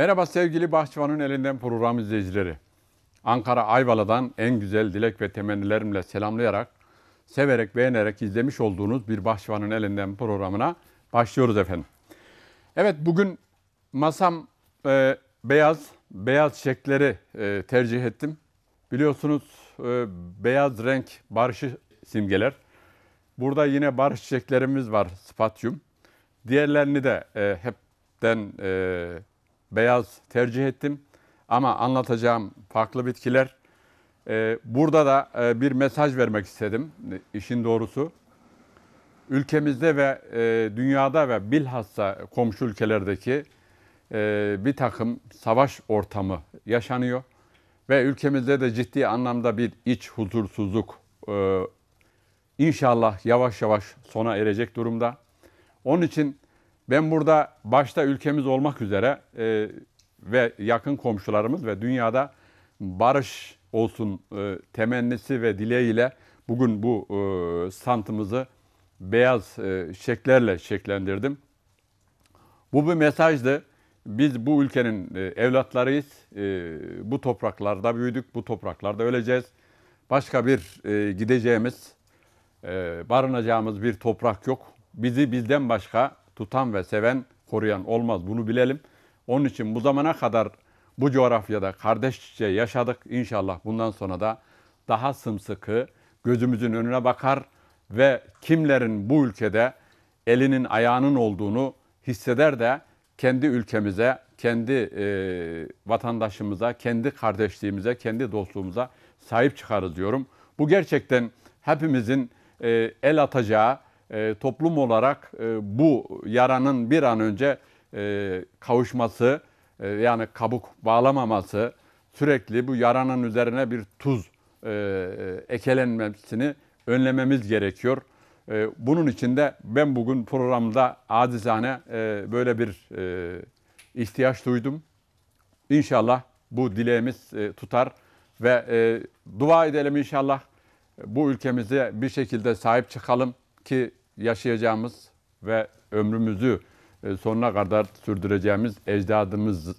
Merhaba sevgili Bahçıvan'ın elinden program izleyicileri. Ankara Ayvalı'dan en güzel dilek ve temennilerimle selamlayarak, severek, beğenerek izlemiş olduğunuz bir Bahçıvan'ın elinden programına başlıyoruz efendim. Evet bugün masam e, beyaz, beyaz çiçekleri e, tercih ettim. Biliyorsunuz e, beyaz renk barışı simgeler. Burada yine barış çiçeklerimiz var, spatyum. Diğerlerini de e, hepten e, beyaz tercih ettim. Ama anlatacağım farklı bitkiler. Ee, burada da e, bir mesaj vermek istedim e, işin doğrusu. Ülkemizde ve e, dünyada ve bilhassa komşu ülkelerdeki bir takım savaş ortamı yaşanıyor. Ve ülkemizde de ciddi anlamda bir iç huzursuzluk inşallah yavaş yavaş sona erecek durumda. Onun için ben burada başta ülkemiz olmak üzere e, ve yakın komşularımız ve dünyada barış olsun e, temennisi ve dileğiyle bugün bu e, santımızı beyaz e, şeklerle şeklendirdim. Bu bir mesajdı. Biz bu ülkenin e, evlatlarıyız. E, bu topraklarda büyüdük, bu topraklarda öleceğiz. Başka bir e, gideceğimiz, e, barınacağımız bir toprak yok. Bizi bizden başka tutan ve seven, koruyan olmaz. Bunu bilelim. Onun için bu zamana kadar bu coğrafyada kardeşçe yaşadık. İnşallah bundan sonra da daha sımsıkı gözümüzün önüne bakar ve kimlerin bu ülkede elinin ayağının olduğunu hisseder de kendi ülkemize, kendi e, vatandaşımıza, kendi kardeşliğimize, kendi dostluğumuza sahip çıkarız diyorum. Bu gerçekten hepimizin e, el atacağı, e, toplum olarak e, bu yaranın bir an önce e, kavuşması, e, yani kabuk bağlamaması, sürekli bu yaranın üzerine bir tuz e, e, ekelenmesini önlememiz gerekiyor. E, bunun için de ben bugün programda acizane e, böyle bir e, ihtiyaç duydum. İnşallah bu dileğimiz e, tutar ve e, dua edelim inşallah bu ülkemize bir şekilde sahip çıkalım ki yaşayacağımız ve ömrümüzü e, sonuna kadar sürdüreceğimiz ecdadımızı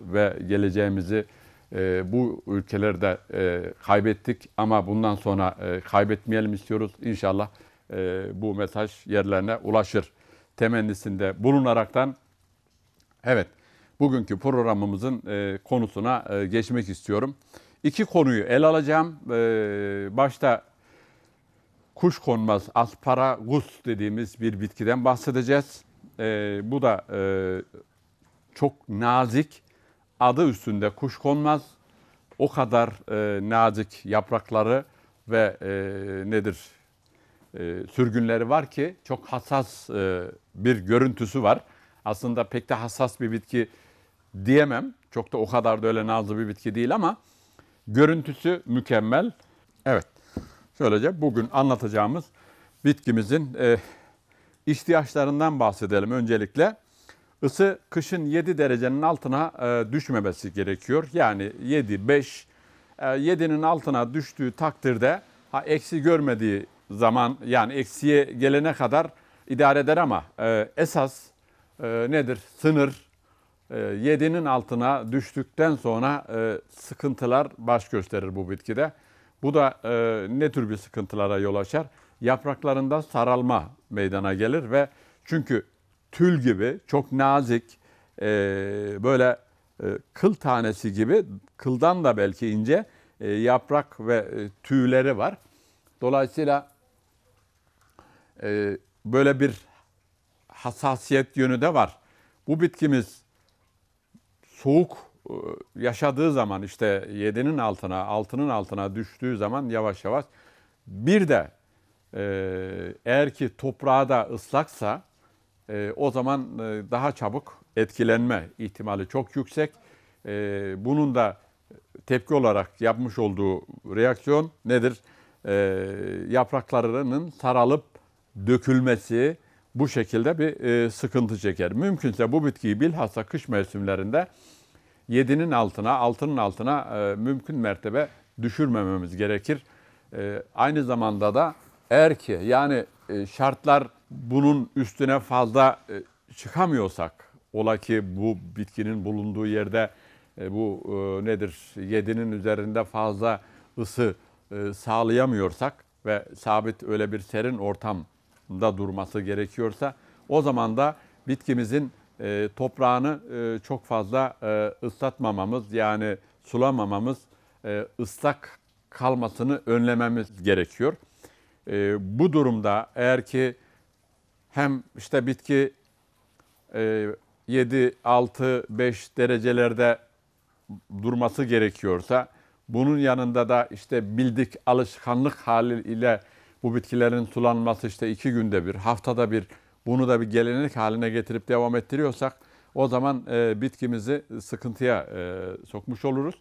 ve geleceğimizi e, bu ülkelerde e, kaybettik ama bundan sonra kaybetmeyelim istiyoruz. İnşallah bu mesaj yerlerine ulaşır temennisinde bulunaraktan evet bugünkü programımızın konusuna geçmek istiyorum. İki konuyu el alacağım. Başta kuş konmaz asparagus dediğimiz bir bitkiden bahsedeceğiz. E, bu da e, çok nazik. Adı üstünde kuş konmaz. O kadar e, nazik yaprakları ve e, nedir e, sürgünleri var ki çok hassas e, bir görüntüsü var. Aslında pek de hassas bir bitki diyemem. Çok da o kadar da öyle nazlı bir bitki değil ama görüntüsü mükemmel. Şöylece bugün anlatacağımız bitkimizin e, ihtiyaçlarından bahsedelim öncelikle. Isı kışın 7 derecenin altına e, düşmemesi gerekiyor. Yani 7, 5, e, 7'nin altına düştüğü takdirde ha, eksi görmediği zaman yani eksiye gelene kadar idare eder ama e, esas e, nedir? Sınır e, 7'nin altına düştükten sonra e, sıkıntılar baş gösterir bu bitkide. Bu da e, ne tür bir sıkıntılara yol açar? Yapraklarında saralma meydana gelir ve çünkü tül gibi çok nazik e, böyle e, kıl tanesi gibi kıldan da belki ince e, yaprak ve e, tüyleri var. Dolayısıyla e, böyle bir hassasiyet yönü de var. Bu bitkimiz soğuk yaşadığı zaman işte 7'nin altına, altının altına düştüğü zaman yavaş yavaş bir de e, eğer ki toprağı da ıslaksa e, o zaman e, daha çabuk etkilenme ihtimali çok yüksek. E, bunun da tepki olarak yapmış olduğu reaksiyon nedir? E, yapraklarının saralıp dökülmesi bu şekilde bir e, sıkıntı çeker. Mümkünse bu bitkiyi bilhassa kış mevsimlerinde 7'nin altına, 6'nın altına e, mümkün mertebe düşürmememiz gerekir. E, aynı zamanda da eğer ki yani e, şartlar bunun üstüne fazla e, çıkamıyorsak, ola ki bu bitkinin bulunduğu yerde e, bu e, nedir 7'nin üzerinde fazla ısı e, sağlayamıyorsak ve sabit öyle bir serin ortamda durması gerekiyorsa o zaman da bitkimizin e, toprağını e, çok fazla e, ıslatmamamız yani sulamamamız, e, ıslak kalmasını önlememiz gerekiyor. E, bu durumda eğer ki hem işte bitki e, 7, 6, 5 derecelerde durması gerekiyorsa bunun yanında da işte bildik alışkanlık haliyle bu bitkilerin sulanması işte iki günde bir, haftada bir bunu da bir gelenek haline getirip devam ettiriyorsak o zaman e, bitkimizi sıkıntıya e, sokmuş oluruz.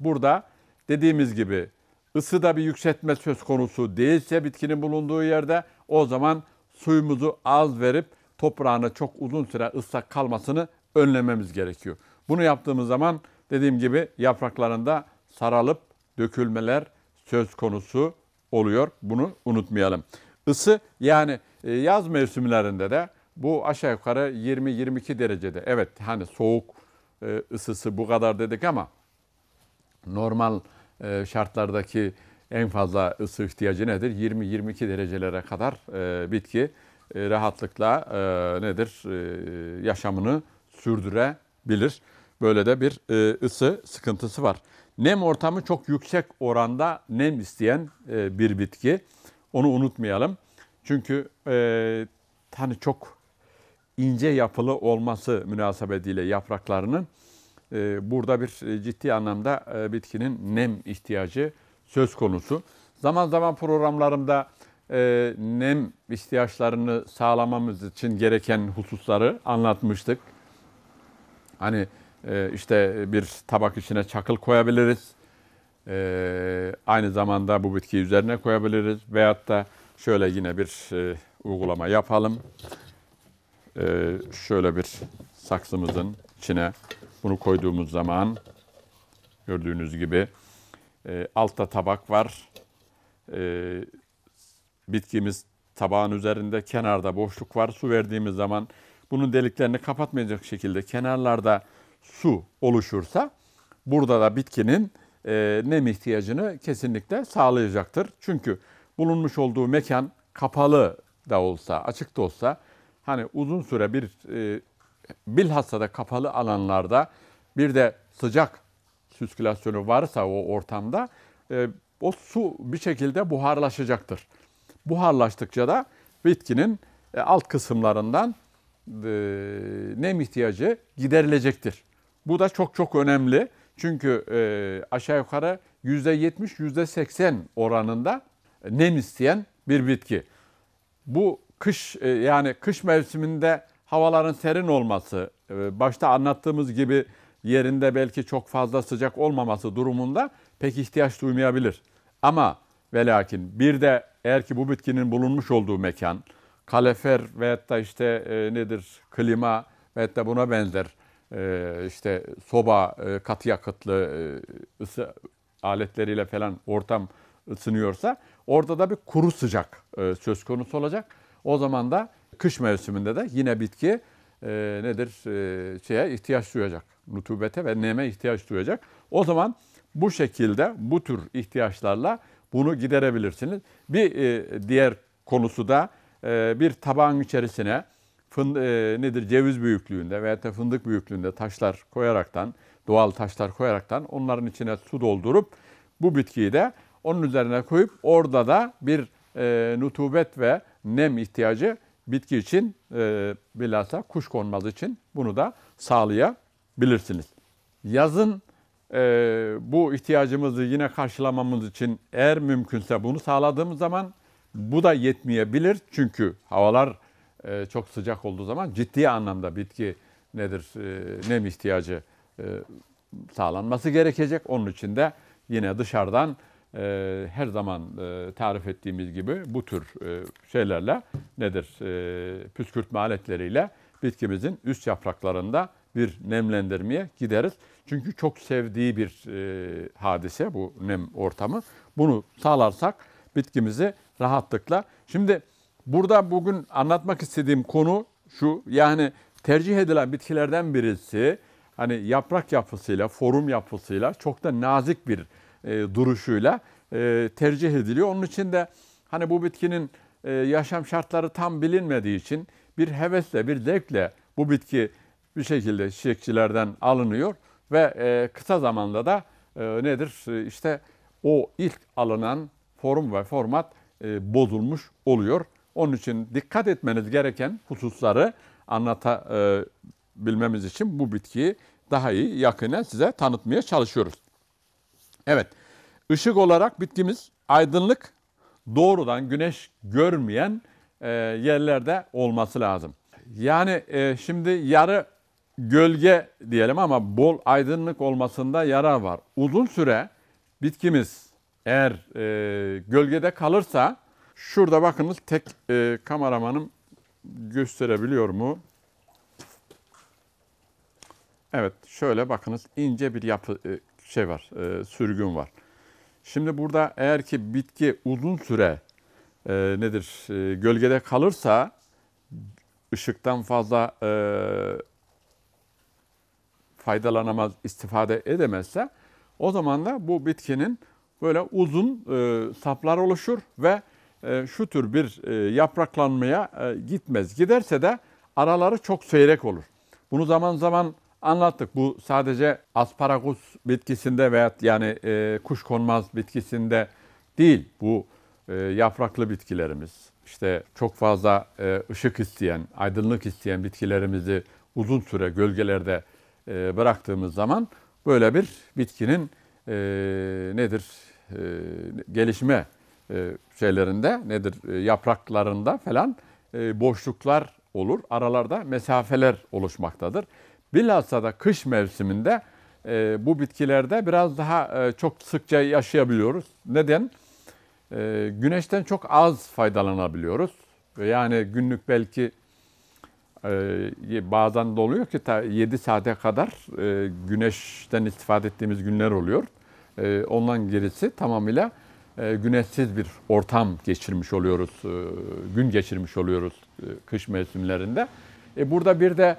Burada dediğimiz gibi ısıda bir yükseltme söz konusu değilse bitkinin bulunduğu yerde o zaman suyumuzu az verip toprağını çok uzun süre ıslak kalmasını önlememiz gerekiyor. Bunu yaptığımız zaman dediğim gibi yapraklarında saralıp dökülmeler söz konusu oluyor. Bunu unutmayalım. Isı yani e, yaz mevsimlerinde de bu aşağı yukarı 20-22 derecede. Evet hani soğuk e, ısısı bu kadar dedik ama normal e, şartlardaki en fazla ısı ihtiyacı nedir? 20-22 derecelere kadar bitki rahatlıkla nedir yaşamını sürdürebilir. Böyle de bir ısı sıkıntısı var. Nem ortamı çok yüksek oranda nem isteyen bir bitki. Onu unutmayalım. Çünkü e, hani çok ince yapılı olması münasebetiyle yapraklarının e, burada bir e, ciddi anlamda e, bitkinin nem ihtiyacı söz konusu. Zaman zaman programlarımda e, nem ihtiyaçlarını sağlamamız için gereken hususları anlatmıştık. Hani e, işte bir tabak içine çakıl koyabiliriz. E, aynı zamanda bu bitkiyi üzerine koyabiliriz. Veyahut da Şöyle yine bir e, uygulama yapalım. E, şöyle bir saksımızın içine bunu koyduğumuz zaman gördüğünüz gibi e, altta tabak var. E, bitkimiz tabağın üzerinde kenarda boşluk var. Su verdiğimiz zaman bunun deliklerini kapatmayacak şekilde kenarlarda su oluşursa burada da bitkinin e, nem ihtiyacını kesinlikle sağlayacaktır. Çünkü bulunmuş olduğu mekan kapalı da olsa, açık da olsa hani uzun süre bir e, bilhassa da kapalı alanlarda bir de sıcak sirkülasyonu varsa o ortamda e, o su bir şekilde buharlaşacaktır. Buharlaştıkça da bitkinin e, alt kısımlarından e, nem ihtiyacı giderilecektir. Bu da çok çok önemli. Çünkü e, aşağı yukarı %70-%80 oranında nem isteyen bir bitki. Bu kış e, yani kış mevsiminde havaların serin olması, e, başta anlattığımız gibi yerinde belki çok fazla sıcak olmaması durumunda pek ihtiyaç duymayabilir. Ama ve lakin bir de eğer ki bu bitkinin bulunmuş olduğu mekan, kalefer veyahut da işte e, nedir klima veyahut da buna benzer e, işte soba, e, katı yakıtlı e, ısı aletleriyle falan ortam ısınıyorsa orada da bir kuru sıcak e, söz konusu olacak. O zaman da kış mevsiminde de yine bitki e, nedir e, şeye ihtiyaç duyacak. Rutubete ve neme ihtiyaç duyacak. O zaman bu şekilde bu tür ihtiyaçlarla bunu giderebilirsiniz. Bir diğer konusu da bir tabağın içerisine fın, nedir ceviz büyüklüğünde veya da fındık büyüklüğünde taşlar koyaraktan, doğal taşlar koyaraktan onların içine su doldurup bu bitkiyi de onun üzerine koyup orada da bir e, nutubet ve nem ihtiyacı bitki için e, bilhassa kuş konmaz için bunu da sağlayabilirsiniz. Yazın e, bu ihtiyacımızı yine karşılamamız için eğer mümkünse bunu sağladığımız zaman bu da yetmeyebilir. Çünkü havalar e, çok sıcak olduğu zaman ciddi anlamda bitki nedir e, nem ihtiyacı e, sağlanması gerekecek. Onun için de yine dışarıdan e, her zaman e, tarif ettiğimiz gibi bu tür e, şeylerle nedir e, püskürtme aletleriyle bitkimizin üst yapraklarında bir nemlendirmeye gideriz. Çünkü çok sevdiği bir e, hadise bu nem ortamı. Bunu sağlarsak bitkimizi rahatlıkla. Şimdi burada bugün anlatmak istediğim konu şu yani tercih edilen bitkilerden birisi hani yaprak yapısıyla, forum yapısıyla çok da nazik bir e, duruşuyla e, tercih ediliyor. Onun için de hani bu bitkinin e, yaşam şartları tam bilinmediği için bir hevesle, bir zevkle bu bitki bir şekilde çiçekçilerden alınıyor ve e, kısa zamanda da e, nedir? E, işte o ilk alınan form ve format e, bozulmuş oluyor. Onun için dikkat etmeniz gereken hususları anlatabilmemiz e, için bu bitkiyi daha iyi yakına size tanıtmaya çalışıyoruz. Evet. Işık olarak bitkimiz aydınlık, doğrudan güneş görmeyen e, yerlerde olması lazım. Yani e, şimdi yarı gölge diyelim ama bol aydınlık olmasında yarar var. Uzun süre bitkimiz eğer e, gölgede kalırsa şurada bakınız tek e, kameramanım gösterebiliyor mu? Evet şöyle bakınız ince bir yapı e, şey var, e, sürgün var. Şimdi burada eğer ki bitki uzun süre e, nedir e, gölgede kalırsa ışıktan fazla e, faydalanamaz, istifade edemezse o zaman da bu bitkinin böyle uzun e, saplar oluşur ve e, şu tür bir e, yapraklanmaya e, gitmez. Giderse de araları çok seyrek olur. Bunu zaman zaman anlattık. Bu sadece asparagus bitkisinde veya yani e, kuşkonmaz bitkisinde değil. Bu e, yapraklı bitkilerimiz, işte çok fazla e, ışık isteyen, aydınlık isteyen bitkilerimizi uzun süre gölgelerde e, bıraktığımız zaman böyle bir bitkinin e, nedir e, gelişme e, şeylerinde nedir e, yapraklarında falan e, boşluklar olur. Aralarda mesafeler oluşmaktadır. Bilhassa da kış mevsiminde e, bu bitkilerde biraz daha e, çok sıkça yaşayabiliyoruz. Neden? E, güneşten çok az faydalanabiliyoruz. Yani günlük belki e, bazen doluyor ki ta 7 saate kadar e, güneşten istifade ettiğimiz günler oluyor. E, ondan gerisi tamamıyla e, güneşsiz bir ortam geçirmiş oluyoruz, e, gün geçirmiş oluyoruz e, kış mevsimlerinde. E, burada bir de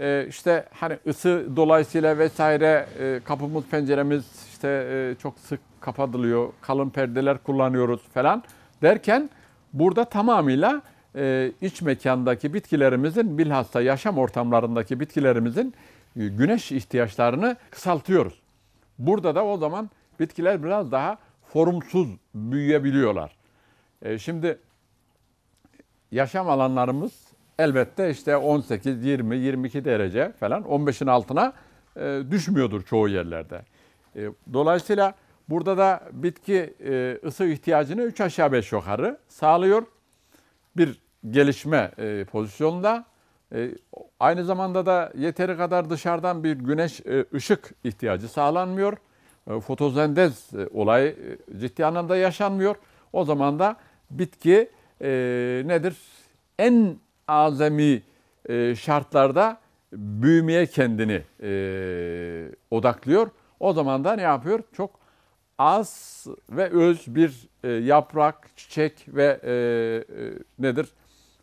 e, işte hani ısı dolayısıyla vesaire e, kapımız penceremiz işte e, çok sık kapatılıyor. Kalın perdeler kullanıyoruz falan derken burada tamamıyla e, iç mekandaki bitkilerimizin bilhassa yaşam ortamlarındaki bitkilerimizin e, güneş ihtiyaçlarını kısaltıyoruz. Burada da o zaman bitkiler biraz daha formsuz büyüyebiliyorlar. E, şimdi yaşam alanlarımız elbette işte 18, 20, 22 derece falan 15'in altına e, düşmüyordur çoğu yerlerde. E, dolayısıyla burada da bitki e, ısı ihtiyacını 3 aşağı 5 yukarı sağlıyor. Bir gelişme pozisyonunda. aynı zamanda da yeteri kadar dışarıdan bir güneş ışık ihtiyacı sağlanmıyor. Fotosentez fotozendez olayı ciddi anlamda yaşanmıyor. O zaman da bitki nedir? En azami e, şartlarda büyümeye kendini e, odaklıyor. O zaman da ne yapıyor? Çok az ve öz bir e, yaprak, çiçek ve e, e, nedir?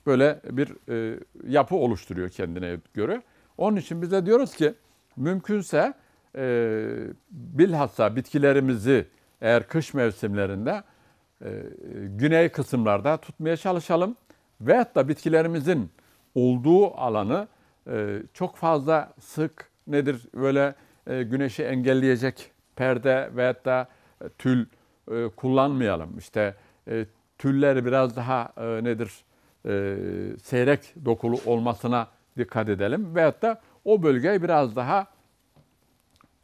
Böyle bir e, yapı oluşturuyor kendine göre. Onun için biz de diyoruz ki mümkünse e, bilhassa bitkilerimizi eğer kış mevsimlerinde e, güney kısımlarda tutmaya çalışalım veyahut da bitkilerimizin olduğu alanı e, çok fazla sık nedir böyle e, güneşi engelleyecek perde veyahut da e, tül kullanmayalım. İşte tülleri biraz daha nedir seyrek dokulu olmasına dikkat edelim veyahut da o bölgeyi biraz daha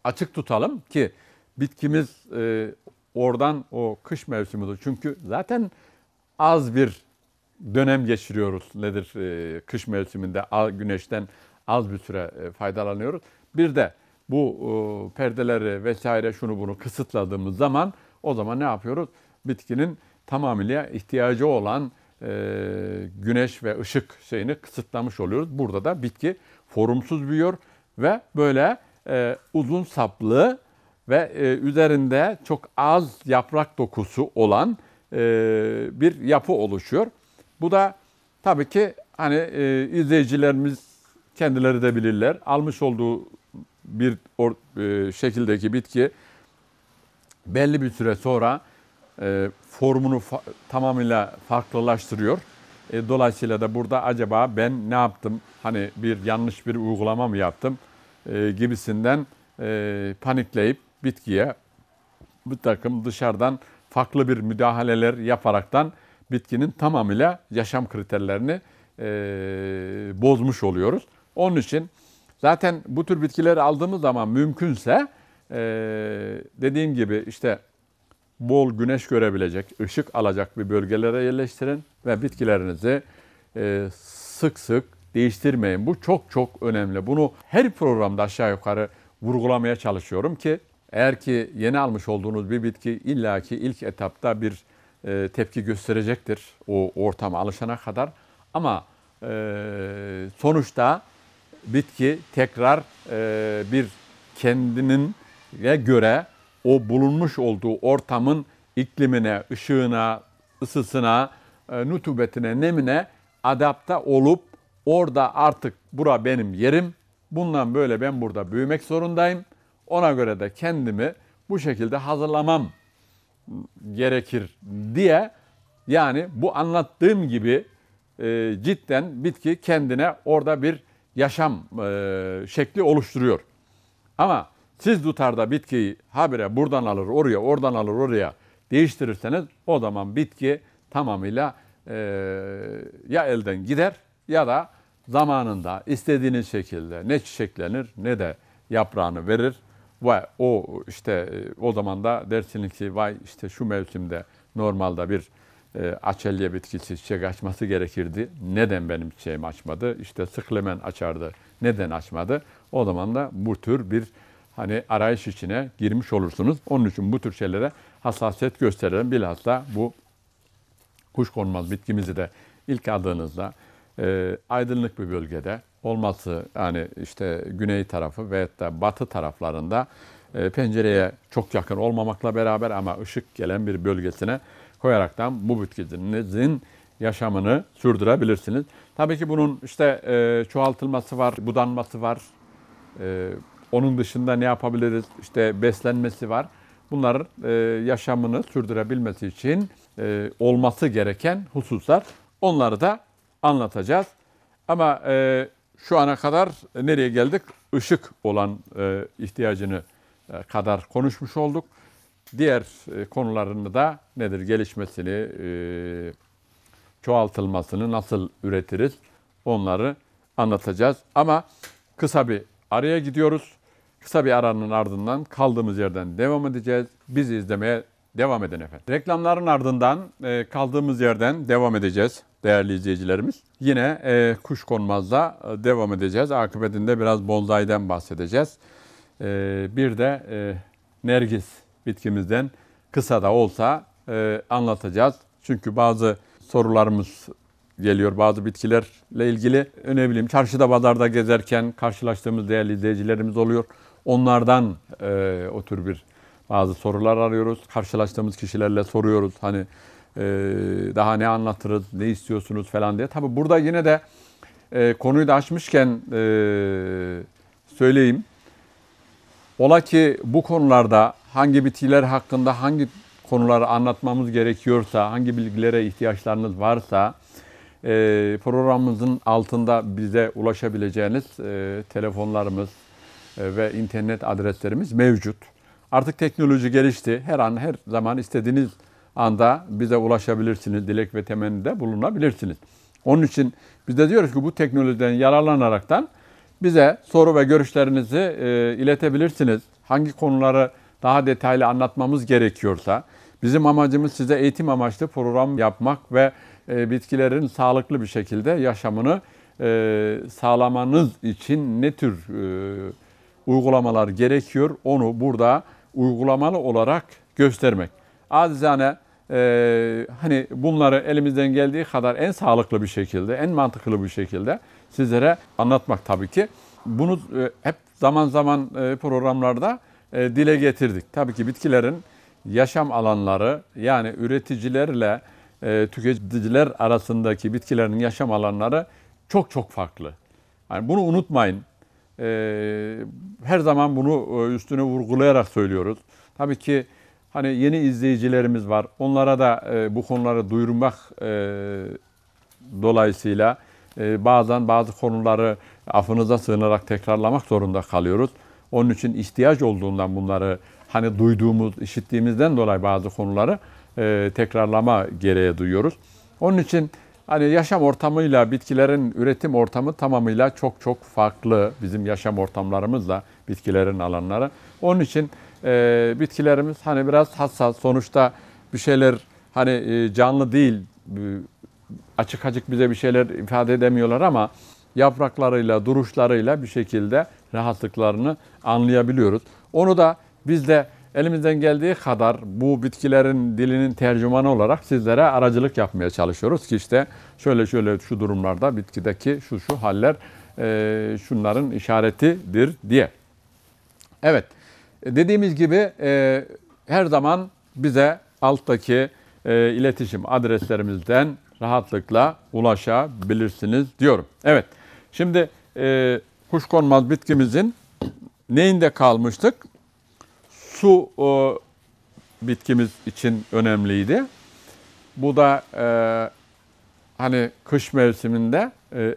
açık tutalım ki bitkimiz oradan o kış mevsimidir çünkü zaten az bir dönem geçiriyoruz. Nedir? E, kış mevsiminde al, güneşten az bir süre e, faydalanıyoruz. Bir de bu e, perdeleri vesaire şunu bunu kısıtladığımız zaman o zaman ne yapıyoruz? Bitkinin tamamıyla ihtiyacı olan güneş ve ışık şeyini kısıtlamış oluyoruz. Burada da bitki forumsuz büyüyor ve böyle uzun saplı ve üzerinde çok az yaprak dokusu olan bir yapı oluşuyor. Bu da tabii ki hani e, izleyicilerimiz kendileri de bilirler. Almış olduğu bir or, e, şekildeki bitki belli bir süre sonra e, formunu fa, tamamıyla farklılaştırıyor. E, dolayısıyla da burada acaba ben ne yaptım? Hani bir yanlış bir uygulama mı yaptım? E, gibisinden e, panikleyip bitkiye bir takım dışarıdan farklı bir müdahaleler yaparaktan bitkinin tamamıyla yaşam kriterlerini e, bozmuş oluyoruz. Onun için zaten bu tür bitkileri aldığımız zaman mümkünse e, dediğim gibi işte bol güneş görebilecek, ışık alacak bir bölgelere yerleştirin ve bitkilerinizi e, sık sık değiştirmeyin. Bu çok çok önemli. Bunu her programda aşağı yukarı vurgulamaya çalışıyorum ki eğer ki yeni almış olduğunuz bir bitki illaki ilk etapta bir e, tepki gösterecektir o ortama alışana kadar. Ama e, sonuçta bitki tekrar e, bir kendinin göre o bulunmuş olduğu ortamın iklimine, ışığına, ısısına, nutubetine, nemine adapte olup orada artık bura benim yerim. Bundan böyle ben burada büyümek zorundayım. Ona göre de kendimi bu şekilde hazırlamam gerekir diye yani bu anlattığım gibi e, cidden bitki kendine orada bir yaşam e, şekli oluşturuyor. Ama siz tutarda bitkiyi habire buradan alır oraya, oradan alır oraya değiştirirseniz o zaman bitki tamamıyla e, ya elden gider ya da zamanında istediğiniz şekilde ne çiçeklenir ne de yaprağını verir. Vay o işte e, o zaman da dersin ki vay işte şu mevsimde normalde bir e, açelye bitkisi çiçek açması gerekirdi. Neden benim çiçeğim açmadı? İşte sıklemen açardı. Neden açmadı? O zaman da bu tür bir hani arayış içine girmiş olursunuz. Onun için bu tür şeylere hassasiyet gösterelim. Bilhassa bu kuş konmaz bitkimizi de ilk aldığınızda e, aydınlık bir bölgede olması yani işte güney tarafı veyahut da batı taraflarında e, pencereye çok yakın olmamakla beraber ama ışık gelen bir bölgesine koyaraktan bu bitkinizin yaşamını sürdürebilirsiniz. Tabii ki bunun işte e, çoğaltılması var, budanması var. E, onun dışında ne yapabiliriz? İşte beslenmesi var. Bunlar e, yaşamını sürdürebilmesi için e, olması gereken hususlar. Onları da anlatacağız. Ama e, şu ana kadar nereye geldik? Işık olan e, ihtiyacını e, kadar konuşmuş olduk. Diğer e, konularını da nedir gelişmesini, e, çoğaltılmasını nasıl üretiriz onları anlatacağız. Ama kısa bir araya gidiyoruz. Kısa bir aranın ardından kaldığımız yerden devam edeceğiz. Bizi izlemeye devam edin efendim. Reklamların ardından e, kaldığımız yerden devam edeceğiz değerli izleyicilerimiz. Yine e, Kuşkonmaz'da e, devam edeceğiz. Akıbetinde biraz bonsaiden bahsedeceğiz. E, bir de e, nergis bitkimizden kısa da olsa e, anlatacağız. Çünkü bazı sorularımız geliyor bazı bitkilerle ilgili. Ne bileyim çarşıda pazarda gezerken karşılaştığımız değerli izleyicilerimiz oluyor. Onlardan e, o tür bir bazı sorular arıyoruz. Karşılaştığımız kişilerle soruyoruz. Hani ee, daha ne anlatırız, ne istiyorsunuz falan diye. Tabi burada yine de e, konuyu da açmışken e, söyleyeyim. Ola ki bu konularda hangi bitkiler hakkında hangi konuları anlatmamız gerekiyorsa, hangi bilgilere ihtiyaçlarınız varsa e, programımızın altında bize ulaşabileceğiniz e, telefonlarımız e, ve internet adreslerimiz mevcut. Artık teknoloji gelişti. Her an her zaman istediğiniz anda bize ulaşabilirsiniz. Dilek ve temennide bulunabilirsiniz. Onun için biz de diyoruz ki bu teknolojiden yararlanaraktan bize soru ve görüşlerinizi e, iletebilirsiniz. Hangi konuları daha detaylı anlatmamız gerekiyorsa bizim amacımız size eğitim amaçlı program yapmak ve e, bitkilerin sağlıklı bir şekilde yaşamını e, sağlamanız için ne tür e, uygulamalar gerekiyor onu burada uygulamalı olarak göstermek. Acizane e, hani bunları elimizden geldiği kadar en sağlıklı bir şekilde, en mantıklı bir şekilde sizlere anlatmak tabii ki. Bunu e, hep zaman zaman e, programlarda e, dile getirdik. Tabii ki bitkilerin yaşam alanları yani üreticilerle e, tüketiciler arasındaki bitkilerin yaşam alanları çok çok farklı. Yani bunu unutmayın. E, her zaman bunu e, üstüne vurgulayarak söylüyoruz. Tabii ki Hani yeni izleyicilerimiz var. Onlara da e, bu konuları duyurmak e, dolayısıyla e, bazen bazı konuları afınıza sığınarak tekrarlamak zorunda kalıyoruz. Onun için ihtiyaç olduğundan bunları hani duyduğumuz, işittiğimizden dolayı bazı konuları e, tekrarlama gereği duyuyoruz. Onun için hani yaşam ortamıyla bitkilerin üretim ortamı tamamıyla çok çok farklı bizim yaşam ortamlarımızla bitkilerin alanları. Onun için e, bitkilerimiz hani biraz hassas. Sonuçta bir şeyler hani e, canlı değil. Açık açık bize bir şeyler ifade edemiyorlar ama yapraklarıyla, duruşlarıyla bir şekilde rahatlıklarını anlayabiliyoruz. Onu da biz de elimizden geldiği kadar bu bitkilerin dilinin tercümanı olarak sizlere aracılık yapmaya çalışıyoruz ki işte şöyle şöyle şu durumlarda bitkideki şu şu haller e, şunların işaretidir diye. Evet. E, dediğimiz gibi e, her zaman bize alttaki e, iletişim adreslerimizden rahatlıkla ulaşabilirsiniz diyorum. Evet, şimdi e, kuşkonmaz bitkimizin neyinde kalmıştık? Su o, bitkimiz için önemliydi. Bu da e, hani kış mevsiminde e,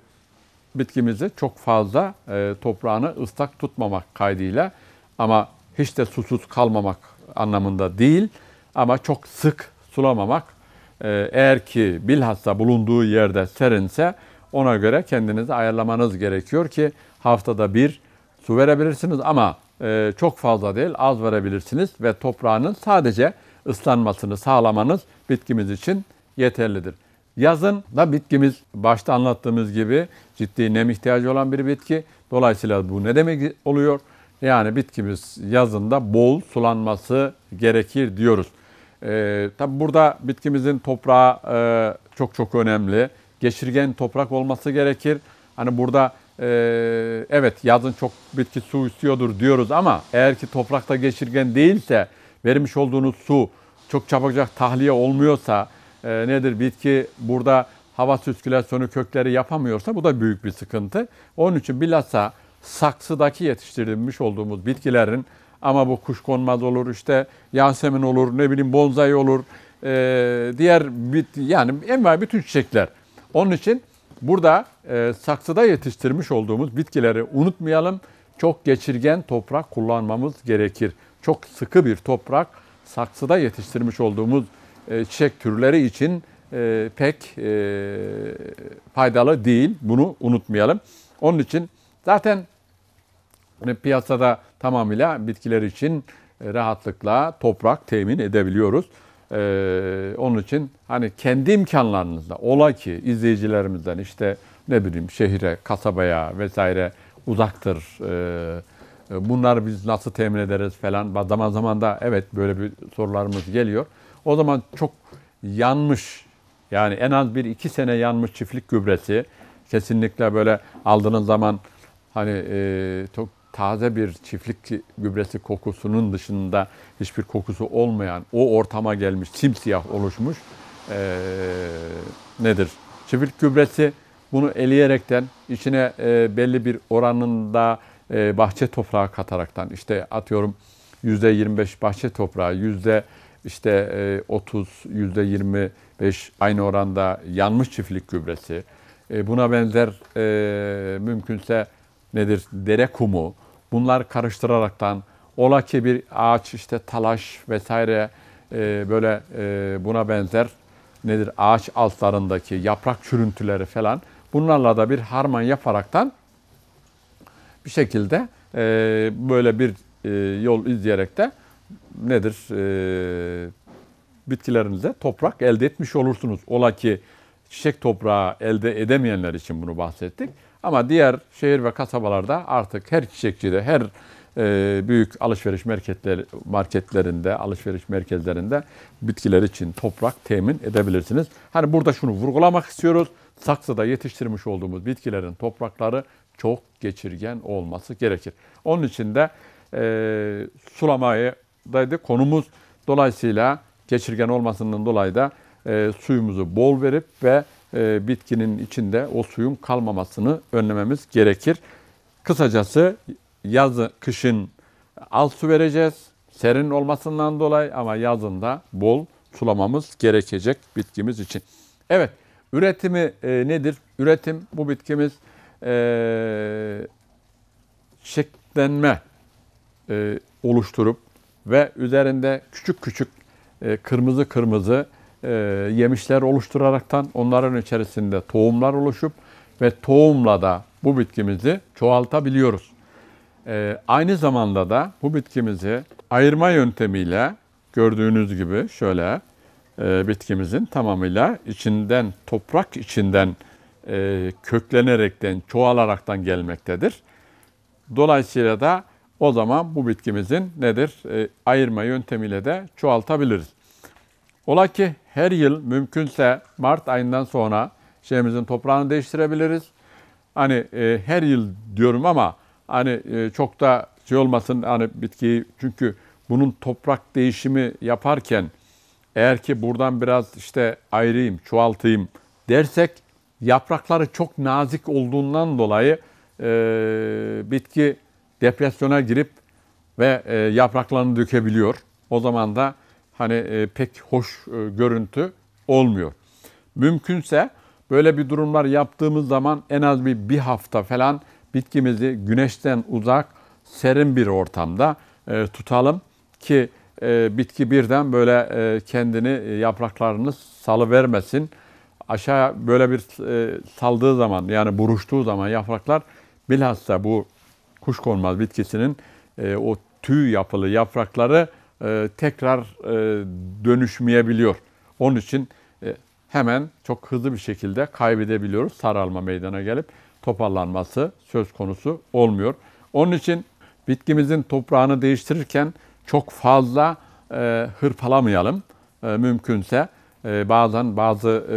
bitkimizi çok fazla e, toprağını ıslak tutmamak kaydıyla ama hiç de susuz kalmamak anlamında değil ama çok sık sulamamak e, eğer ki bilhassa bulunduğu yerde serinse ona göre kendinizi ayarlamanız gerekiyor ki haftada bir su verebilirsiniz ama e, çok fazla değil az verebilirsiniz ve toprağının sadece ıslanmasını sağlamanız bitkimiz için yeterlidir. Yazın da bitkimiz başta anlattığımız gibi ciddi nem ihtiyacı olan bir bitki. Dolayısıyla bu ne demek oluyor? Yani bitkimiz yazında bol sulanması gerekir diyoruz. Ee, tabii burada bitkimizin toprağı e, çok çok önemli. Geçirgen toprak olması gerekir. Hani burada e, evet yazın çok bitki su istiyordur diyoruz ama eğer ki toprakta geçirgen değilse vermiş olduğunuz su çok çabucak tahliye olmuyorsa e, nedir bitki burada hava sirkülasyonu kökleri yapamıyorsa bu da büyük bir sıkıntı. Onun için bilhassa saksıdaki yetiştirilmiş olduğumuz bitkilerin ama bu kuş konmaz olur işte yasemin olur ne bileyim bonzai olur e, diğer bit, yani envai bütün çiçekler. Onun için burada e, saksıda yetiştirmiş olduğumuz bitkileri unutmayalım. Çok geçirgen toprak kullanmamız gerekir. Çok sıkı bir toprak saksıda yetiştirmiş olduğumuz e, çiçek türleri için e, pek e, faydalı değil. Bunu unutmayalım. Onun için zaten piyasada tamamıyla bitkiler için e, rahatlıkla toprak temin edebiliyoruz. Ee, onun için hani kendi imkanlarınızla ola ki izleyicilerimizden işte ne bileyim şehire, kasabaya vesaire uzaktır. Ee, bunları biz nasıl temin ederiz falan. Zaman zaman da evet böyle bir sorularımız geliyor. O zaman çok yanmış yani en az bir iki sene yanmış çiftlik gübresi kesinlikle böyle aldığınız zaman hani e, çok taze bir çiftlik gübresi kokusunun dışında hiçbir kokusu olmayan o ortama gelmiş simsiyah oluşmuş e, nedir? Çiftlik gübresi bunu eleyerekten içine e, belli bir oranında e, bahçe toprağı kataraktan işte atıyorum yüzde 25 bahçe toprağı yüzde işte e, 30 yüzde 25 aynı oranda yanmış çiftlik gübresi e, buna benzer e, mümkünse nedir dere kumu Bunlar karıştıraraktan ola ki bir ağaç işte talaş vesaire e, böyle e, buna benzer nedir ağaç altlarındaki yaprak çürüntüleri falan bunlarla da bir harman yaparaktan bir şekilde e, böyle bir e, yol izleyerek de nedir e, bitkilerinizde toprak elde etmiş olursunuz. Ola ki çiçek toprağı elde edemeyenler için bunu bahsettik. Ama diğer şehir ve kasabalarda artık her çiçekçide, her e, büyük alışveriş merkezleri, marketlerinde, alışveriş merkezlerinde bitkiler için toprak temin edebilirsiniz. Hani burada şunu vurgulamak istiyoruz. Saksıda yetiştirmiş olduğumuz bitkilerin toprakları çok geçirgen olması gerekir. Onun için de e, sulamayadaydı konumuz. Dolayısıyla geçirgen olmasının dolayı da e, suyumuzu bol verip ve e, bitkinin içinde o suyun kalmamasını önlememiz gerekir. Kısacası yazı kışın az su vereceğiz. Serin olmasından dolayı ama yazında bol sulamamız gerekecek bitkimiz için. Evet, üretimi e, nedir? Üretim bu bitkimiz e, şeklenme e, oluşturup ve üzerinde küçük küçük e, kırmızı kırmızı e, yemişler oluşturaraktan onların içerisinde tohumlar oluşup ve tohumla da bu bitkimizi çoğaltabiliyoruz. E, aynı zamanda da bu bitkimizi ayırma yöntemiyle gördüğünüz gibi şöyle e, bitkimizin tamamıyla içinden toprak içinden e, köklenerekten çoğalaraktan gelmektedir. Dolayısıyla da o zaman bu bitkimizin nedir? E, ayırma yöntemiyle de çoğaltabiliriz. Ola ki her yıl mümkünse Mart ayından sonra şeyimizin toprağını değiştirebiliriz. Hani e, her yıl diyorum ama hani e, çok da şey olmasın hani bitkiyi çünkü bunun toprak değişimi yaparken eğer ki buradan biraz işte ayırayım, çoğaltayım dersek yaprakları çok nazik olduğundan dolayı e, bitki depresyona girip ve e, yapraklarını dökebiliyor. O zaman da hani e, pek hoş e, görüntü olmuyor. Mümkünse böyle bir durumlar yaptığımız zaman en az bir bir hafta falan bitkimizi güneşten uzak, serin bir ortamda e, tutalım ki bitki birden böyle kendini yapraklarını salı vermesin. Aşağı böyle bir saldığı zaman yani buruştuğu zaman yapraklar bilhassa bu kuşkonmaz bitkisinin o tüy yapılı yaprakları e, tekrar e, dönüşmeyebiliyor. Onun için e, hemen çok hızlı bir şekilde kaybedebiliyoruz. Saralma meydana gelip toparlanması söz konusu olmuyor. Onun için bitkimizin toprağını değiştirirken çok fazla hırpalamayalım. mümkünse bazen bazı e,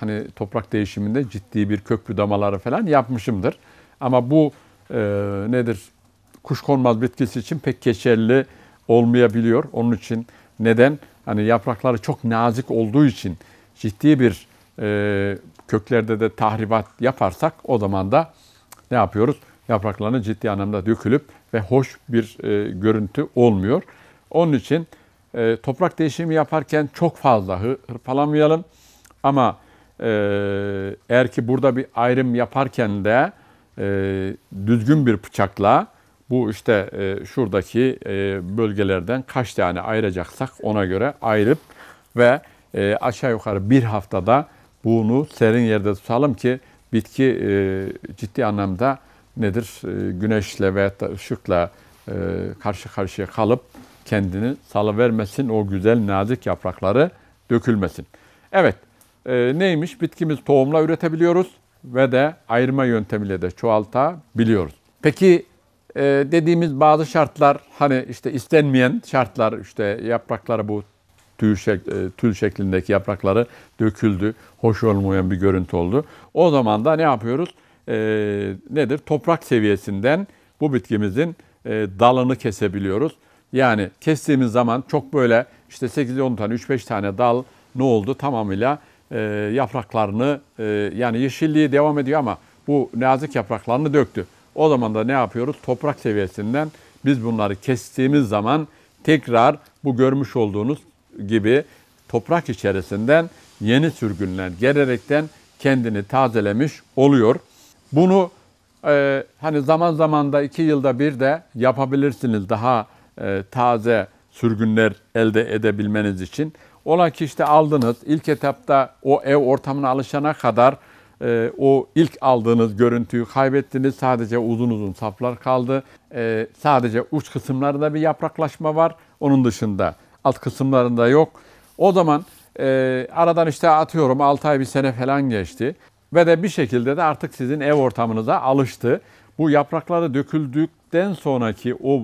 hani toprak değişiminde ciddi bir kök damaları falan yapmışımdır. Ama bu e, nedir? Kuşkonmaz bitkisi için pek geçerli olmayabiliyor. Onun için neden? Hani yaprakları çok nazik olduğu için ciddi bir e, köklerde de tahribat yaparsak o zaman da ne yapıyoruz? Yapraklarını ciddi anlamda dökülüp ve hoş bir e, görüntü olmuyor. Onun için e, toprak değişimi yaparken çok fazla hırpalamayalım. Ama e, eğer ki burada bir ayrım yaparken de e, düzgün bir bıçakla bu işte e, şuradaki e, bölgelerden kaç tane ayıracaksak ona göre ayırıp ve e, aşağı yukarı bir haftada bunu serin yerde tutalım ki bitki e, ciddi anlamda nedir e, güneşle veya ışıkla e, karşı karşıya kalıp kendini salıvermesin o güzel nazik yaprakları dökülmesin. Evet e, neymiş bitkimiz tohumla üretebiliyoruz ve de ayırma yöntemiyle de çoğaltabiliyoruz. Peki e, dediğimiz bazı şartlar hani işte istenmeyen şartlar işte yaprakları bu tüy şek, e, tül şeklindeki yaprakları döküldü. Hoş olmayan bir görüntü oldu. O zaman da ne yapıyoruz? E, nedir? Toprak seviyesinden bu bitkimizin e, dalını kesebiliyoruz. Yani kestiğimiz zaman çok böyle işte 8-10 tane 3-5 tane dal ne oldu tamamıyla e, yapraklarını e, yani yeşilliği devam ediyor ama bu nazik yapraklarını döktü. O zaman da ne yapıyoruz? Toprak seviyesinden biz bunları kestiğimiz zaman tekrar bu görmüş olduğunuz gibi toprak içerisinden yeni sürgünler gelerekten kendini tazelemiş oluyor. Bunu e, hani zaman zaman da iki yılda bir de yapabilirsiniz daha e, taze sürgünler elde edebilmeniz için. Ola ki işte aldınız ilk etapta o ev ortamına alışana kadar e, o ilk aldığınız görüntüyü kaybettiniz. Sadece uzun uzun saplar kaldı. E, sadece uç kısımlarında bir yapraklaşma var. Onun dışında alt kısımlarında yok. O zaman e, aradan işte atıyorum 6 ay bir sene falan geçti. Ve de bir şekilde de artık sizin ev ortamınıza alıştı. Bu yaprakları döküldükten sonraki o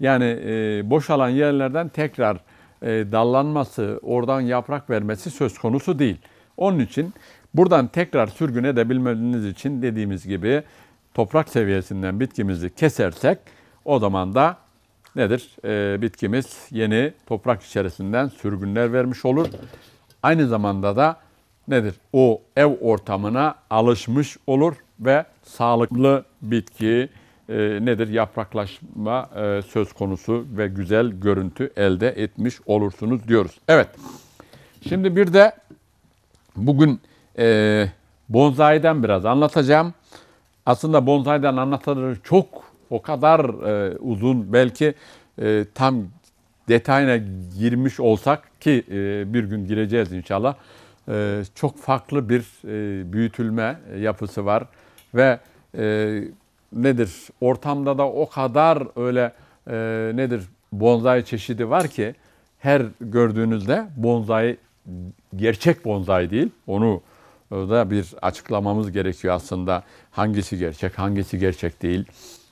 yani e, boşalan yerlerden tekrar e, dallanması, oradan yaprak vermesi söz konusu değil. Onun için Buradan tekrar sürgün edebilmeniz için dediğimiz gibi toprak seviyesinden bitkimizi kesersek o zaman da nedir? E, bitkimiz yeni toprak içerisinden sürgünler vermiş olur. Aynı zamanda da nedir? O ev ortamına alışmış olur ve sağlıklı bitki e, nedir? Yapraklaşma e, söz konusu ve güzel görüntü elde etmiş olursunuz diyoruz. Evet. Şimdi bir de bugün e, bonsai'den biraz anlatacağım. Aslında bonsai'den anlatılır çok o kadar e, uzun belki e, tam detayına girmiş olsak ki e, bir gün gireceğiz inşallah. E, çok farklı bir e, büyütülme yapısı var ve e, nedir ortamda da o kadar öyle e, nedir bonsai çeşidi var ki her gördüğünüzde bonsai gerçek bonsai değil. Onu da bir açıklamamız gerekiyor aslında. Hangisi gerçek, hangisi gerçek değil.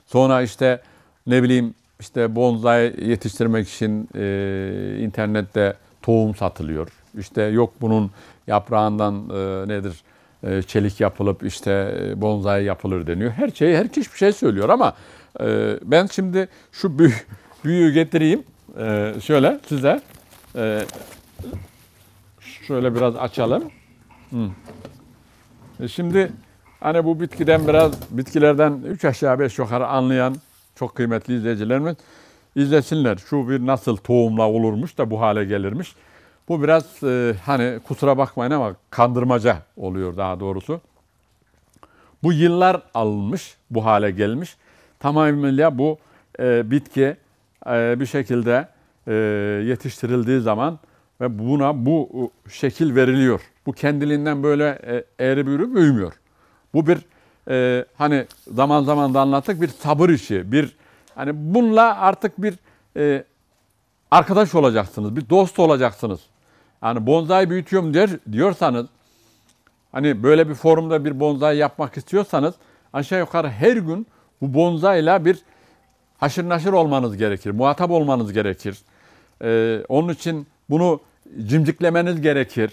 Sonra işte ne bileyim işte bonsai yetiştirmek için e, internette tohum satılıyor. İşte yok bunun yaprağından e, nedir e, çelik yapılıp işte e, bonsai yapılır deniyor. Her şeyi herkes bir şey söylüyor ama e, ben şimdi şu büyü, büyüğü getireyim e, şöyle size e, şöyle biraz açalım. Hı. E şimdi hani bu bitkiden biraz bitkilerden üç aşağı beş yukarı anlayan çok kıymetli izleyicilerimiz izlesinler. Şu bir nasıl tohumla olurmuş da bu hale gelirmiş. Bu biraz e, hani kusura bakmayın ama kandırmaca oluyor daha doğrusu. Bu yıllar alınmış, bu hale gelmiş. Tamamıyla bu e, bitki e, bir şekilde e, yetiştirildiği zaman ve buna bu şekil veriliyor. Bu kendiliğinden böyle e, eğri büğrü büyümüyor. Bu bir e, hani zaman zaman da anlattık bir sabır işi. Bir hani bununla artık bir e, arkadaş olacaksınız. Bir dost olacaksınız. Yani bonsai büyütüyorum der diyorsanız hani böyle bir forumda bir bonsai yapmak istiyorsanız aşağı yukarı her gün bu bonzayla bir haşır neşir olmanız gerekir. Muhatap olmanız gerekir. Ee, onun için bunu cimciklemeniz gerekir.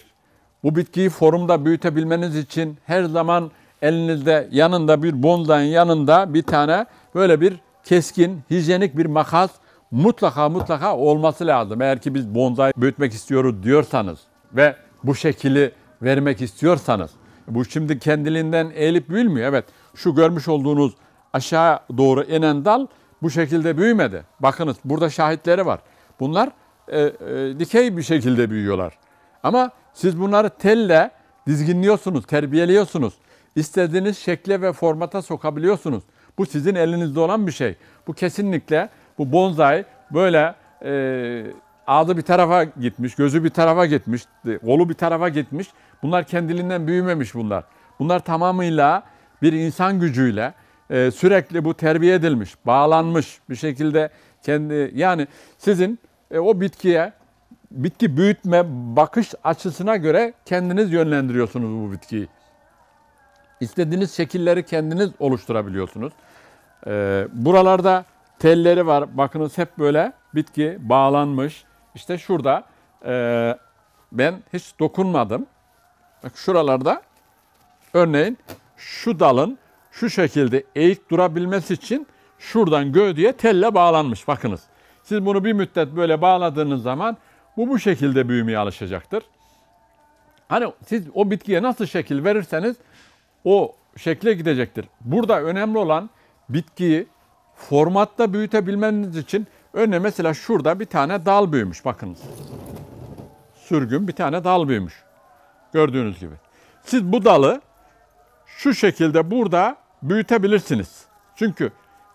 Bu bitkiyi forumda büyütebilmeniz için her zaman elinizde yanında bir bonzanın yanında bir tane böyle bir keskin, hijyenik bir makas mutlaka mutlaka olması lazım. Eğer ki biz bonzai büyütmek istiyoruz diyorsanız ve bu şekli vermek istiyorsanız bu şimdi kendiliğinden eğilip büyümüyor. Evet şu görmüş olduğunuz aşağı doğru inen dal bu şekilde büyümedi. Bakınız burada şahitleri var. Bunlar e, e, dikey bir şekilde büyüyorlar. Ama siz bunları telle dizginliyorsunuz, terbiyeliyorsunuz. İstediğiniz şekle ve formata sokabiliyorsunuz. Bu sizin elinizde olan bir şey. Bu kesinlikle bu bonsai böyle e, ağzı bir tarafa gitmiş, gözü bir tarafa gitmiş, kolu bir tarafa gitmiş. Bunlar kendiliğinden büyümemiş bunlar. Bunlar tamamıyla bir insan gücüyle e, sürekli bu terbiye edilmiş, bağlanmış bir şekilde kendi yani sizin e, o bitkiye, bitki büyütme bakış açısına göre kendiniz yönlendiriyorsunuz bu bitkiyi. İstediğiniz şekilleri kendiniz oluşturabiliyorsunuz. E, buralarda telleri var. Bakınız hep böyle bitki bağlanmış. İşte şurada e, ben hiç dokunmadım. Bak şuralarda örneğin şu dalın şu şekilde eğik durabilmesi için şuradan gövdeye telle bağlanmış. Bakınız. Siz bunu bir müddet böyle bağladığınız zaman bu bu şekilde büyümeye alışacaktır. Hani siz o bitkiye nasıl şekil verirseniz o şekle gidecektir. Burada önemli olan bitkiyi formatta büyütebilmeniz için önüne mesela şurada bir tane dal büyümüş bakınız. Sürgün bir tane dal büyümüş. Gördüğünüz gibi. Siz bu dalı şu şekilde burada büyütebilirsiniz. Çünkü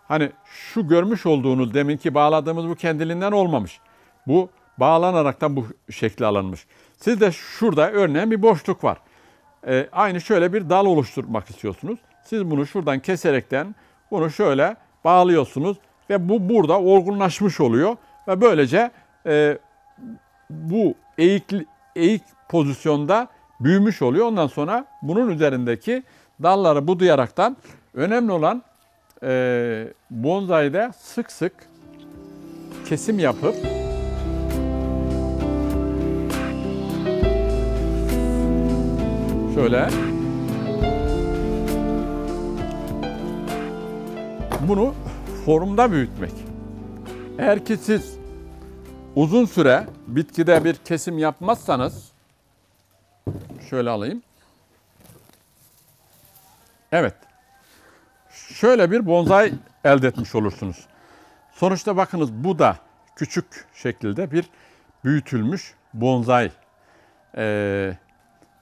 Hani şu görmüş olduğunuz deminki bağladığımız bu kendiliğinden olmamış. Bu bağlanaraktan bu şekli alınmış. Siz de şurada örneğin bir boşluk var. Ee, aynı şöyle bir dal oluşturmak istiyorsunuz. Siz bunu şuradan keserekten bunu şöyle bağlıyorsunuz ve bu burada olgunlaşmış oluyor ve böylece e, bu eğik eğik pozisyonda büyümüş oluyor. Ondan sonra bunun üzerindeki dalları budayaraktan önemli olan e, bonsai'de sık sık kesim yapıp şöyle bunu formda büyütmek. Eğer ki siz uzun süre bitkide bir kesim yapmazsanız şöyle alayım. Evet şöyle bir bonsai elde etmiş olursunuz. Sonuçta bakınız bu da küçük şekilde bir büyütülmüş bonsai. Ee,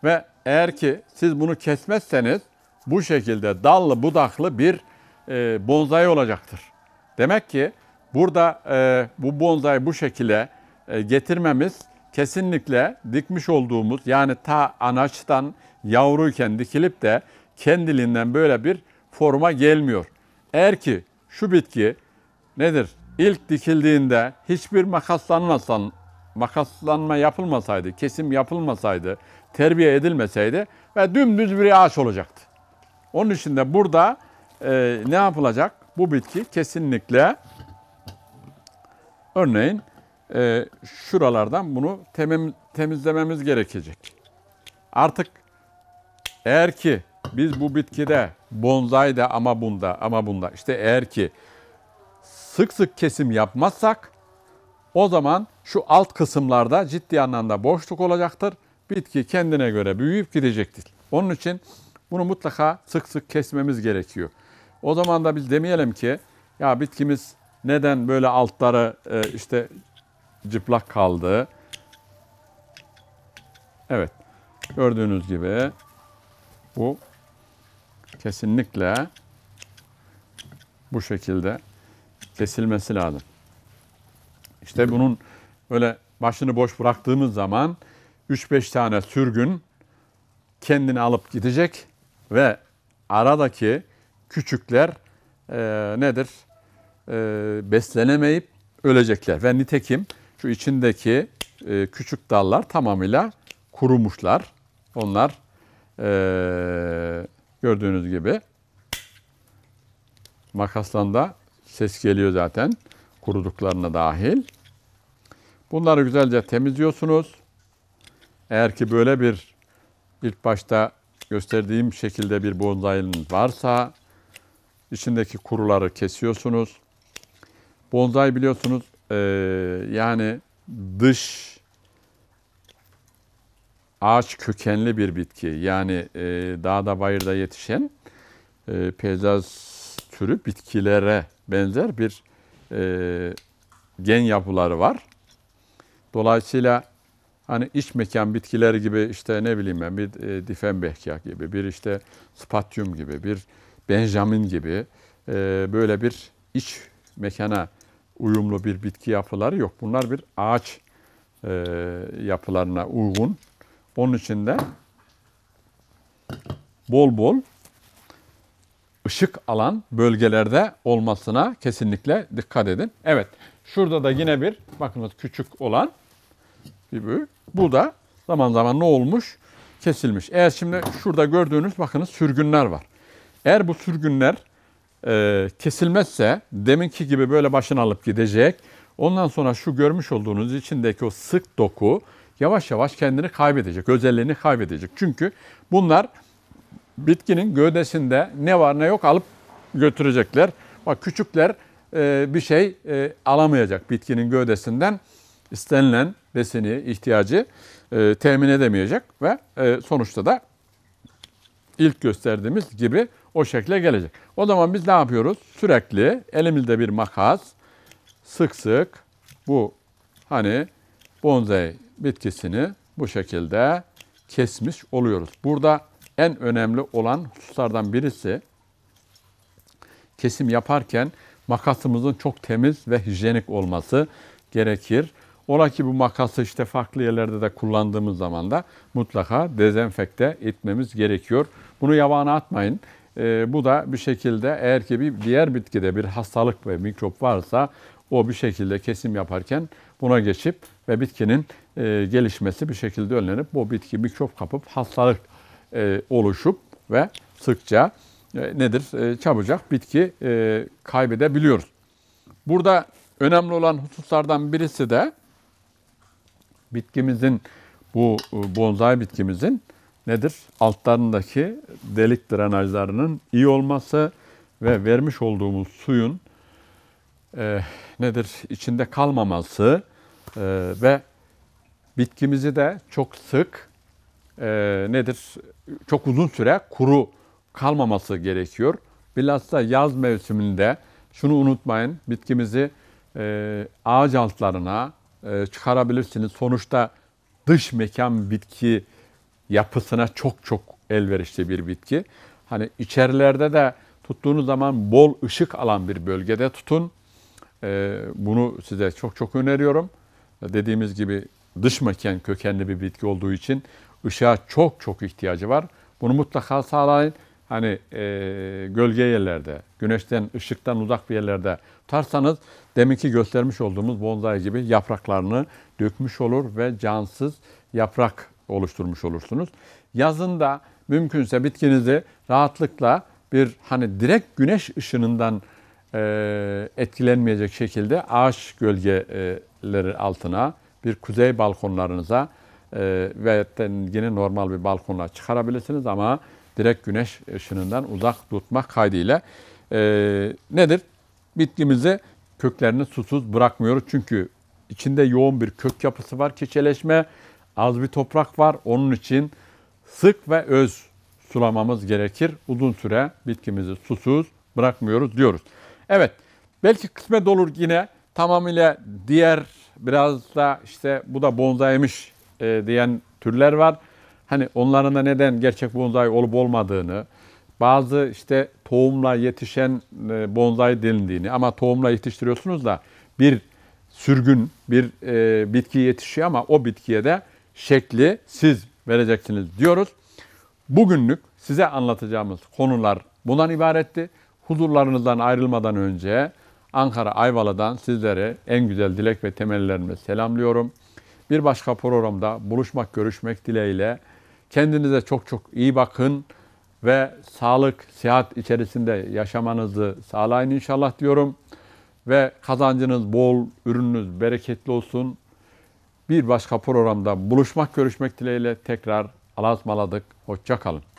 ve eğer ki siz bunu kesmezseniz bu şekilde dallı budaklı bir e, bonsai olacaktır. Demek ki burada e, bu bonsai bu şekilde e, getirmemiz kesinlikle dikmiş olduğumuz yani ta anaçtan yavruyken dikilip de kendiliğinden böyle bir forma gelmiyor. Eğer ki şu bitki nedir? İlk dikildiğinde hiçbir makaslanmasan, makaslanma yapılmasaydı, kesim yapılmasaydı, terbiye edilmeseydi ve dümdüz bir ağaç olacaktı. Onun için de burada e, ne yapılacak? Bu bitki kesinlikle örneğin e, şuralardan bunu temim, temizlememiz gerekecek. Artık eğer ki biz bu bitkide Bonsai de ama bunda ama bunda. İşte eğer ki sık sık kesim yapmazsak o zaman şu alt kısımlarda ciddi anlamda boşluk olacaktır. Bitki kendine göre büyüyüp gidecektir. Onun için bunu mutlaka sık sık kesmemiz gerekiyor. O zaman da biz demeyelim ki ya bitkimiz neden böyle altları e, işte cıplak kaldı. Evet gördüğünüz gibi bu kesinlikle bu şekilde kesilmesi lazım. İşte bunun böyle başını boş bıraktığımız zaman 3-5 tane sürgün kendini alıp gidecek ve aradaki küçükler e, nedir? E, beslenemeyip ölecekler. Ve nitekim şu içindeki e, küçük dallar tamamıyla kurumuşlar. Onlar e, Gördüğünüz gibi makastan da ses geliyor zaten kuruduklarına dahil. Bunları güzelce temizliyorsunuz. Eğer ki böyle bir ilk başta gösterdiğim şekilde bir bonzai'niz varsa içindeki kuruları kesiyorsunuz. Bonsai biliyorsunuz e, yani dış ağaç kökenli bir bitki. Yani e, dağda bayırda yetişen e, peyzaj türü bitkilere benzer bir e, gen yapıları var. Dolayısıyla hani iç mekan bitkileri gibi işte ne bileyim ben bir e, difenbehya gibi, bir işte spatyum gibi, bir benjamin gibi e, böyle bir iç mekana uyumlu bir bitki yapıları yok. Bunlar bir ağaç e, yapılarına uygun onun için de bol bol ışık alan bölgelerde olmasına kesinlikle dikkat edin. Evet, şurada da yine bir bakınız küçük olan bir büyük. Bu da zaman zaman ne olmuş? Kesilmiş. Eğer şimdi şurada gördüğünüz bakınız sürgünler var. Eğer bu sürgünler e, kesilmezse deminki gibi böyle başını alıp gidecek. Ondan sonra şu görmüş olduğunuz içindeki o sık doku yavaş yavaş kendini kaybedecek, özelliğini kaybedecek. Çünkü bunlar bitkinin gövdesinde ne var ne yok alıp götürecekler. Bak küçükler e, bir şey e, alamayacak bitkinin gövdesinden istenilen besini, ihtiyacı e, temin edemeyecek ve e, sonuçta da ilk gösterdiğimiz gibi o şekle gelecek. O zaman biz ne yapıyoruz? Sürekli elimizde bir makas sık sık bu hani bonsai bitkisini bu şekilde kesmiş oluyoruz. Burada en önemli olan hususlardan birisi kesim yaparken makasımızın çok temiz ve hijyenik olması gerekir. Ola ki bu makası işte farklı yerlerde de kullandığımız zaman da mutlaka dezenfekte etmemiz gerekiyor. Bunu yabana atmayın. Ee, bu da bir şekilde eğer ki bir diğer bitkide bir hastalık ve mikrop varsa o bir şekilde kesim yaparken buna geçip ve bitkinin e, gelişmesi bir şekilde önlenip bu bitki mikrop kapıp hastalık e, oluşup ve sıkça e, nedir e, çabucak bitki e, kaybedebiliyoruz. Burada önemli olan hususlardan birisi de bitkimizin bu e, bonsai bitkimizin nedir? Altlarındaki delik drenajlarının iyi olması ve vermiş olduğumuz suyun e, nedir? içinde kalmaması ee, ve bitkimizi de çok sık e, nedir? Çok uzun süre kuru kalmaması gerekiyor. Bilhassa yaz mevsiminde şunu unutmayın. Bitkimizi e, ağaç altlarına e, çıkarabilirsiniz. Sonuçta dış mekan bitki yapısına çok çok elverişli bir bitki. Hani içerilerde de tuttuğunuz zaman bol ışık alan bir bölgede tutun. E, bunu size çok çok öneriyorum dediğimiz gibi dış mekan kökenli bir bitki olduğu için ışığa çok çok ihtiyacı var. Bunu mutlaka sağlayın. Hani e, gölge yerlerde, güneşten, ışıktan uzak bir yerlerde tutarsanız deminki göstermiş olduğumuz bonsai gibi yapraklarını dökmüş olur ve cansız yaprak oluşturmuş olursunuz. Yazında mümkünse bitkinizi rahatlıkla bir hani direkt güneş ışınından e, etkilenmeyecek şekilde ağaç gölge e, leri altına bir kuzey balkonlarınıza e, ve yine normal bir balkona çıkarabilirsiniz ama direkt güneş ışınından uzak tutmak kaydıyla e, nedir? Bitkimizi köklerini susuz bırakmıyoruz çünkü içinde yoğun bir kök yapısı var, keçeleşme, az bir toprak var. Onun için sık ve öz sulamamız gerekir. Uzun süre bitkimizi susuz bırakmıyoruz diyoruz. Evet, belki kısmet olur yine Tamamıyla diğer biraz da işte bu da bonzaymış e, diyen türler var. Hani onların da neden gerçek bonzai olup olmadığını, bazı işte tohumla yetişen e, bonzai denildiğini ama tohumla yetiştiriyorsunuz da bir sürgün bir e, bitki yetişiyor ama o bitkiye de şekli siz vereceksiniz diyoruz. Bugünlük size anlatacağımız konular bundan ibaretti. Huzurlarınızdan ayrılmadan önce Ankara Ayvalı'dan sizlere en güzel dilek ve temellerimi selamlıyorum. Bir başka programda buluşmak, görüşmek dileğiyle. Kendinize çok çok iyi bakın ve sağlık, sıhhat içerisinde yaşamanızı sağlayın inşallah diyorum. Ve kazancınız bol, ürününüz bereketli olsun. Bir başka programda buluşmak, görüşmek dileğiyle tekrar alasmaladık. Hoşçakalın.